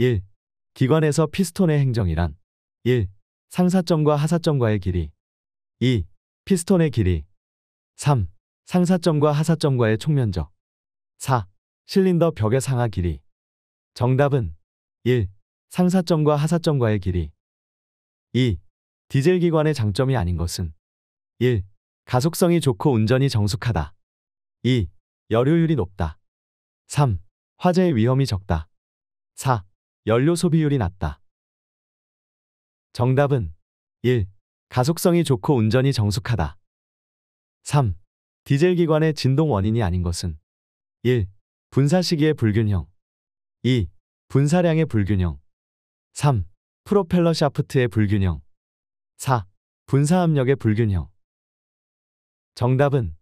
1. 기관에서 피스톤의 행정이란 1. 상사점과 하사점과의 길이 2. 피스톤의 길이 3. 상사점과 하사점과의 총면적 4. 실린더 벽의 상하 길이 정답은 1. 상사점과 하사점과의 길이 2. 디젤 기관의 장점이 아닌 것은 1. 가속성이 좋고 운전이 정숙하다 2. 열효율이 높다 3. 화재의 위험이 적다 4. 연료 소비율이 낮다. 정답은 1. 가속성이 좋고 운전이 정숙하다. 3. 디젤 기관의 진동 원인이 아닌 것은 1. 분사 시기의 불균형 2. 분사량의 불균형 3. 프로펠러 샤프트의 불균형 4. 분사 압력의 불균형 정답은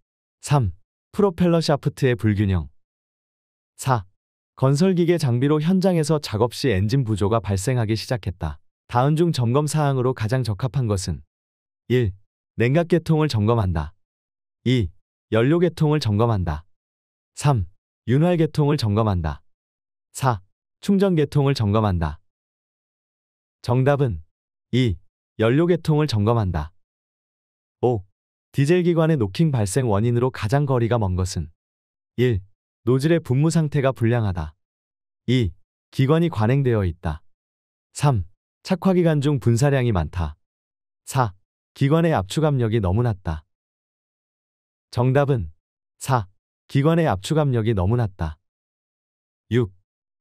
3. 프로펠러 샤프트의 불균형 4. 건설기계 장비로 현장에서 작업 시 엔진 부조가 발생하기 시작했다. 다음 중 점검 사항으로 가장 적합한 것은 1. 냉각계통을 점검한다. 2. 연료계통을 점검한다. 3. 윤활계통을 점검한다. 4. 충전계통을 점검한다. 정답은 2. 연료계통을 점검한다. 5. 디젤기관의 노킹 발생 원인으로 가장 거리가 먼 것은 1. 노즐의 분무 상태가 불량하다. 2. 기관이 관행되어 있다. 3. 착화기관 중 분사량이 많다. 4. 기관의 압축 압력이 너무 낮다. 정답은 4. 기관의 압축 압력이 너무 낮다. 6.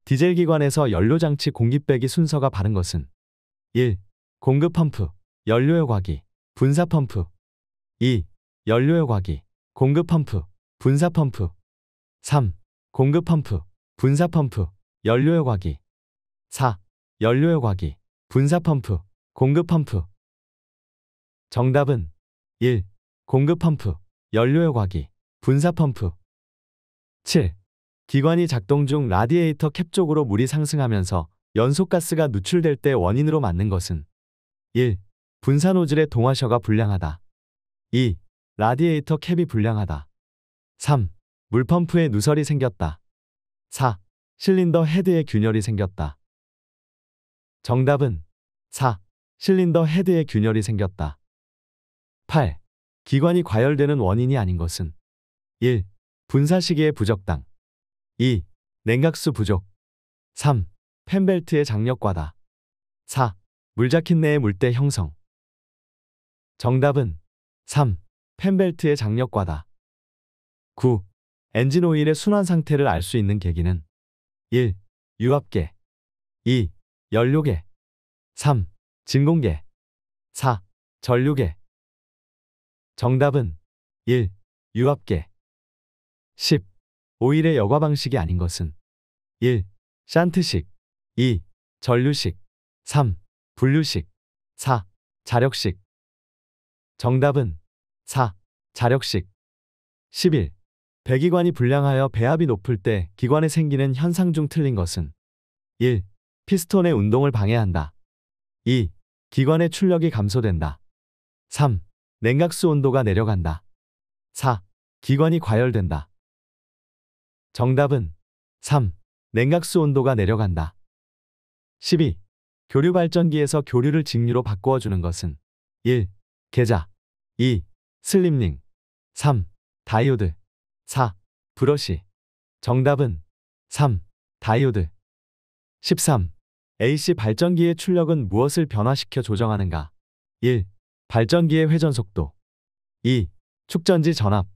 디젤 기관에서 연료장치 공기 빼기 순서가 바른 것은 1. 공급 펌프, 연료효과기, 분사 펌프 2. 연료효과기, 공급 펌프, 분사 펌프 3. 공급 펌프, 분사 펌프, 연료의 과기 4. 연료의 과기, 분사 펌프, 공급 펌프 정답은 1. 공급 펌프, 연료의 과기, 분사 펌프 7. 기관이 작동 중 라디에이터 캡 쪽으로 물이 상승하면서 연소가스가 누출될 때 원인으로 맞는 것은 1. 분사 노즐의 동화셔가 불량하다. 2. 라디에이터 캡이 불량하다. 3. 물펌프에 누설이 생겼다. 4. 실린더 헤드에 균열이 생겼다. 정답은 4. 실린더 헤드에 균열이 생겼다. 8. 기관이 과열되는 원인이 아닌 것은 1. 분사 시기의 부적당 2. 냉각수 부족 3. 펜벨트의 장력과다 4. 물자킷 내의 물때 형성 정답은 3. 펜벨트의 장력과다 9. 엔진 오일의 순환 상태를 알 수 있는 계기는 1. 유압계 2. 연료계 3. 진공계 4. 전류계 정답은 1. 유압계 10. 오일의 여과 방식이 아닌 것은 1. 샨트식 2. 전류식 3. 분류식 4. 자력식 정답은 4. 자력식 11. 배기관이 불량하여 배압이 높을 때 기관에 생기는 현상 중 틀린 것은 1. 피스톤의 운동을 방해한다. 2. 기관의 출력이 감소된다. 3. 냉각수 온도가 내려간다. 4. 기관이 과열된다. 정답은 3. 냉각수 온도가 내려간다. 12. 교류 발전기에서 교류를 직류로 바꾸어 주는 것은 1. 계좌 2. 슬림링 3. 다이오드 4. 브러시 정답은 3. 다이오드 13. AC 발전기의 출력은 무엇을 변화시켜 조정하는가? 1. 발전기의 회전 속도 2. 축전지 전압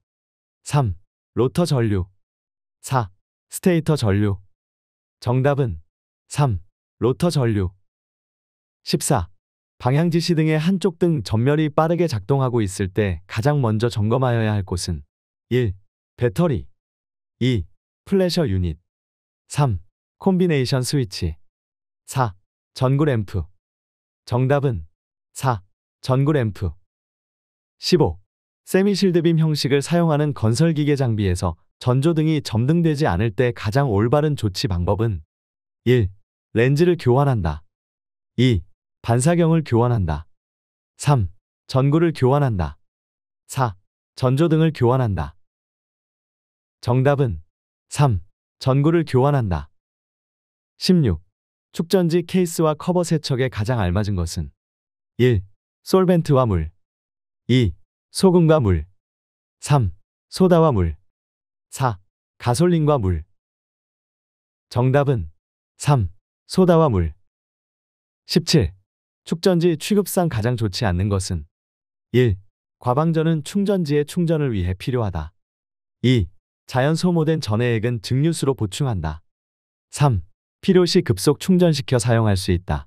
3. 로터 전류 4. 스테이터 전류 정답은 3. 로터 전류 14. 방향지시 등의 한쪽 등 전멸이 빠르게 작동하고 있을 때 가장 먼저 점검하여야 할 곳은 1. 배터리 2. 플래셔 유닛 3. 콤비네이션 스위치 4. 전구 램프 정답은 4. 전구 램프 15. 세미실드빔 형식을 사용하는 건설기계 장비에서 전조등이 점등되지 않을 때 가장 올바른 조치 방법은 1. 렌즈를 교환한다. 2. 반사경을 교환한다. 3. 전구를 교환한다. 4. 전조등을 교환한다. 정답은 3. 전구를 교환한다. 16. 축전지 케이스와 커버 세척에 가장 알맞은 것은 1. 솔벤트와 물 2. 소금과 물 3. 소다와 물 4. 가솔린과 물 정답은 3. 소다와 물 17. 축전지 취급상 가장 좋지 않는 것은 1. 과방전은 충전지의 충전을 위해 필요하다. 2. 자연 소모된 전해액은 증류수로 보충한다. 3. 필요시 급속 충전시켜 사용할 수 있다.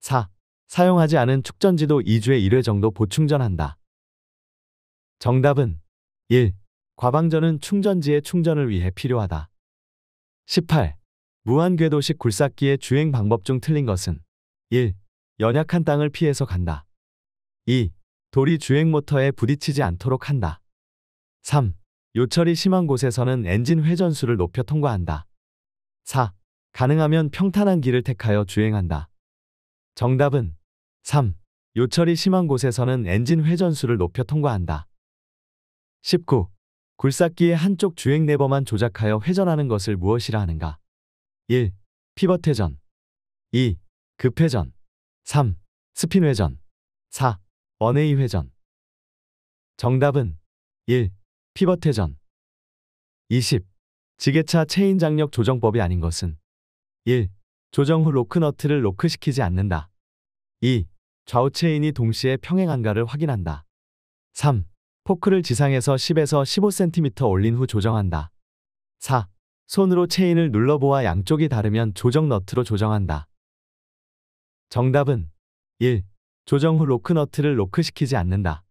4. 사용하지 않은 축전지도 2주에 1회 정도 보충전한다. 정답은 1. 과방전은 충전지의 충전을 위해 필요하다. 18. 무한궤도식 굴삭기의 주행 방법 중 틀린 것은 1. 연약한 땅을 피해서 간다. 2. 돌이 주행 모터에 부딪히지 않도록 한다. 3. 요철이 심한 곳에서는 엔진 회전수를 높여 통과한다. 4. 가능하면 평탄한 길을 택하여 주행한다. 정답은 3. 요철이 심한 곳에서는 엔진 회전수를 높여 통과한다. 19. 굴삭기의 한쪽 주행 레버만 조작하여 회전하는 것을 무엇이라 하는가? 1. 피벗 회전 2. 급회전 3. 스핀 회전 4. 원웨이 회전 정답은 1. 피벗 회전 20. 지게차 체인 장력 조정법이 아닌 것은 1. 조정 후 로크너트를 로크시키지 않는다. 2. 좌우 체인이 동시에 평행한가를 확인한다. 3. 포크를 지상에서 10에서 15cm 올린 후 조정한다. 4. 손으로 체인을 눌러보아 양쪽이 다르면 조정 너트로 조정한다. 정답은 1. 조정 후 로크너트를 로크시키지 않는다.